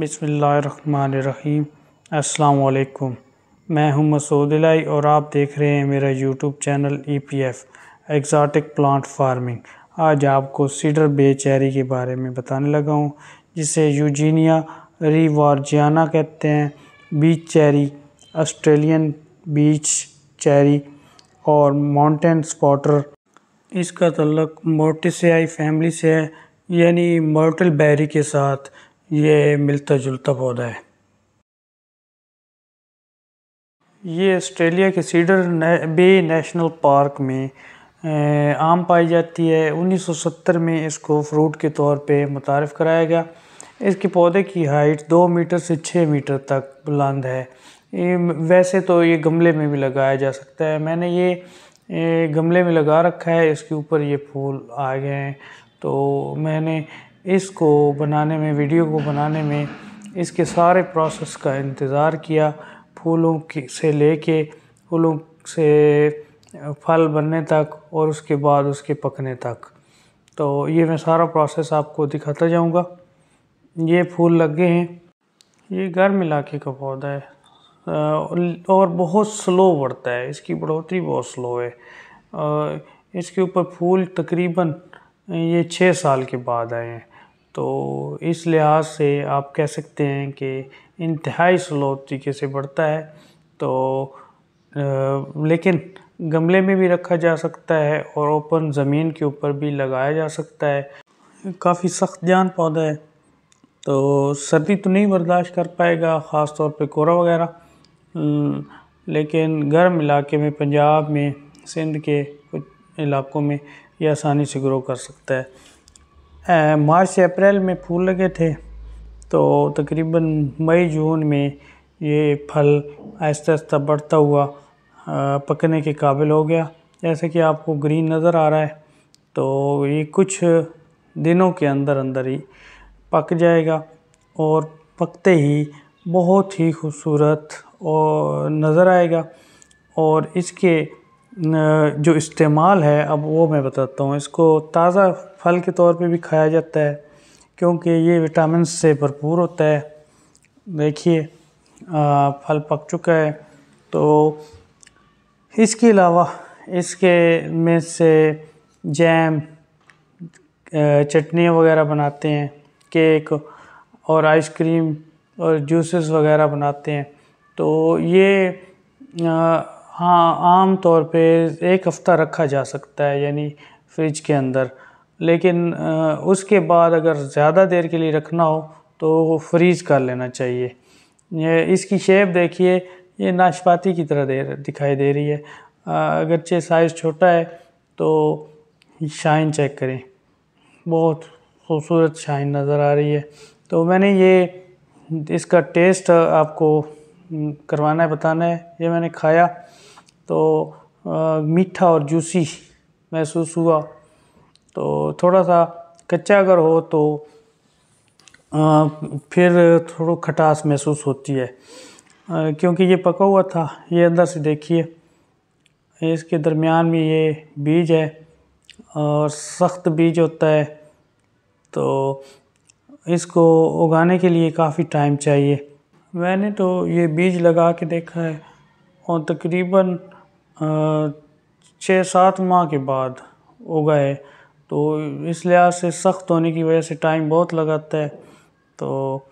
बिसमीम् अल्लाम मैं हूं मसूद लाई और आप देख रहे हैं मेरा YouTube channel E P F exotic plant farming आज आपको सीडर बे चेरी के बारे में बताने लगा हूं जिसे यूजीनिया रिवार्जियाना कहते हैं beach cherry Australian beach cherry और माउंटेन स्पॉटर इसका तल्लक मोटिसयाई फैमिली से है यानी मोर्टल बेरी के साथ ये मिलता जुलता पौधा है ये ऑस्ट्रेलिया के सीडर ने, बे नेशनल पार्क में आम पाई जाती है 1970 में इसको फ्रूट के तौर पे मुतारफ़ कराया गया इसके पौधे की हाइट दो मीटर से छः मीटर तक बुलंद है वैसे तो ये गमले में भी लगाया जा सकता है मैंने ये गमले में लगा रखा है इसके ऊपर ये फूल आ गए हैं तो मैंने इसको बनाने में वीडियो को बनाने में इसके सारे प्रोसेस का इंतज़ार किया फूलों की से लेके फूलों से फल बनने तक और उसके बाद उसके पकने तक तो ये मैं सारा प्रोसेस आपको दिखाता जाऊंगा ये फूल लगे हैं ये गर्म इलाके का पौधा है और बहुत स्लो बढ़ता है इसकी बढ़ोतरी बहुत स्लो है इसके ऊपर फूल तकरीबन ये छः साल के बाद आए हैं तो इस लिहाज से आप कह सकते हैं कि इंतहाई स्लो तरीके से बढ़ता है तो आ, लेकिन गमले में भी रखा जा सकता है और ओपन ज़मीन के ऊपर भी लगाया जा सकता है काफ़ी सख्त जान पौधा है तो सर्दी तो नहीं बर्दाश्त कर पाएगा ख़ास तौर पे कोरा वगैरह लेकिन गर्म इलाके में पंजाब में सिंध के कुछ इलाकों में ये आसानी से ग्रो कर सकता है मार्च अप्रैल में फूल लगे थे तो तकरीबन मई जून में ये फल आहिस्ता आहिस्ता बढ़ता हुआ पकने के काबिल हो गया जैसे कि आपको ग्रीन नज़र आ रहा है तो ये कुछ दिनों के अंदर अंदर ही पक जाएगा और पकते ही बहुत ही खूबसूरत और नज़र आएगा और इसके जो इस्तेमाल है अब वो मैं बताता हूँ इसको ताज़ा फल के तौर पे भी खाया जाता है क्योंकि ये विटामिन से भरपूर होता है देखिए फल पक चुका है तो इसके अलावा इसके में से जैम चटनियाँ वगैरह बनाते हैं केक और आइसक्रीम और जूसेस वगैरह बनाते हैं तो ये आ, हाँ आम तौर पे एक हफ़्ता रखा जा सकता है यानी फ्रिज के अंदर लेकिन उसके बाद अगर ज़्यादा देर के लिए रखना हो तो फ्रीज़ कर लेना चाहिए इसकी शेप देखिए ये नाशपाती की तरह दे दिखाई दे रही है अगरचे साइज़ छोटा है तो शाइन चेक करें बहुत खूबसूरत शाइन नज़र आ रही है तो मैंने ये इसका टेस्ट आपको करवाना है बताना है ये मैंने खाया तो आ, मीठा और जूसी महसूस हुआ तो थोड़ा सा कच्चा अगर हो तो आ, फिर थोड़ा खटास महसूस होती है आ, क्योंकि ये पका हुआ था ये अंदर से देखिए इसके दरमियान में ये बीज है और सख्त बीज होता है तो इसको उगाने के लिए काफ़ी टाइम चाहिए मैंने तो ये बीज लगा के देखा है और तकरीबन छः सात माह के बाद उगा है तो इस लिहाज से सख्त होने की वजह से टाइम बहुत लगाता है तो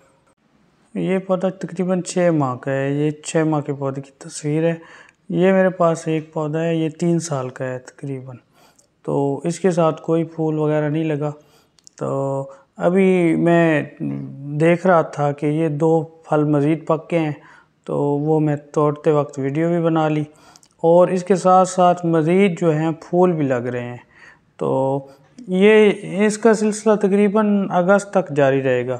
ये पौधा तकरीबन छः माह का है ये छः माह के पौधे की तस्वीर है ये मेरे पास एक पौधा है ये तीन साल का है तकरीबन तो इसके साथ कोई फूल वगैरह नहीं लगा तो अभी मैं देख रहा था कि ये दो फल मज़ीद पक्के हैं तो वो मैं तोड़ते वक्त वीडियो भी बना ली और इसके साथ साथ मज़ीद जो हैं फूल भी लग रहे हैं तो ये इसका सिलसिला तकरीबन अगस्त तक जारी रहेगा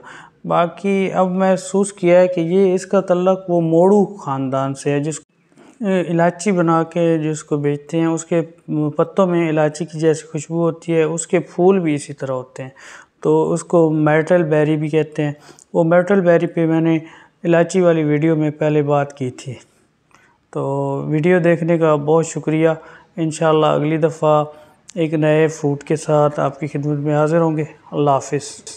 बाकी अब महसूस किया है कि ये इसका तल्लक वो मोड़ू ख़ानदान से है जिस इलायची बना के जिसको बेचते हैं उसके पत्तों में इलायची की जैसी खुशबू होती है उसके फूल भी इसी तरह होते हैं तो उसको मेटल बैरी भी कहते हैं वो मेटल बैरी पे मैंने इलायची वाली वीडियो में पहले बात की थी तो वीडियो देखने का बहुत शुक्रिया इन अगली दफ़ा एक नए फूड के साथ आपकी खिदमत में हाज़िर होंगे अल्लाह हाफ